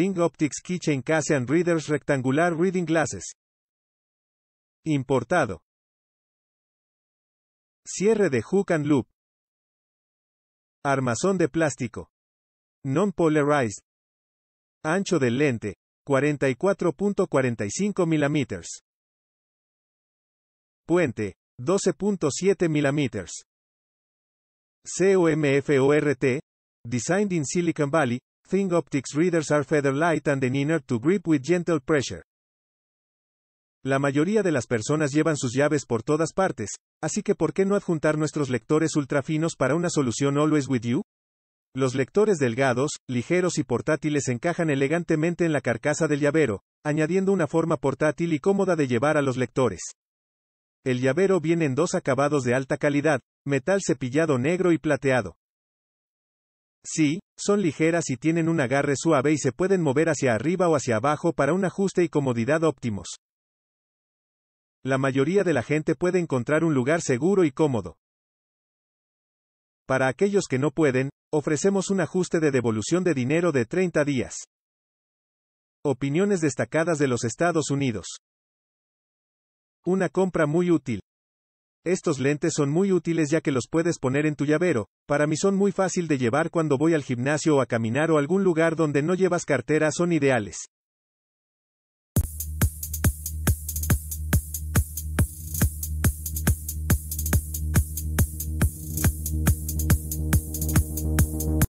Ring Optics Kitchen Case and Readers Rectangular Reading Glasses. Importado. Cierre de hook and loop. Armazón de plástico. Non-polarized. Ancho del lente, 44.45 mm. Puente, 12.7 mm. COMFORT, designed in Silicon Valley, Thing optics readers are feather light and an inner to grip with gentle pressure. La mayoría de las personas llevan sus llaves por todas partes, así que ¿por qué no adjuntar nuestros lectores ultrafinos para una solución Always With You? Los lectores delgados, ligeros y portátiles encajan elegantemente en la carcasa del llavero, añadiendo una forma portátil y cómoda de llevar a los lectores. El llavero viene en dos acabados de alta calidad, metal cepillado negro y plateado. Sí, son ligeras y tienen un agarre suave y se pueden mover hacia arriba o hacia abajo para un ajuste y comodidad óptimos. La mayoría de la gente puede encontrar un lugar seguro y cómodo. Para aquellos que no pueden, ofrecemos un ajuste de devolución de dinero de 30 días. Opiniones destacadas de los Estados Unidos. Una compra muy útil. Estos lentes son muy útiles ya que los puedes poner en tu llavero, para mí son muy fácil de llevar cuando voy al gimnasio o a caminar o algún lugar donde no llevas cartera son ideales.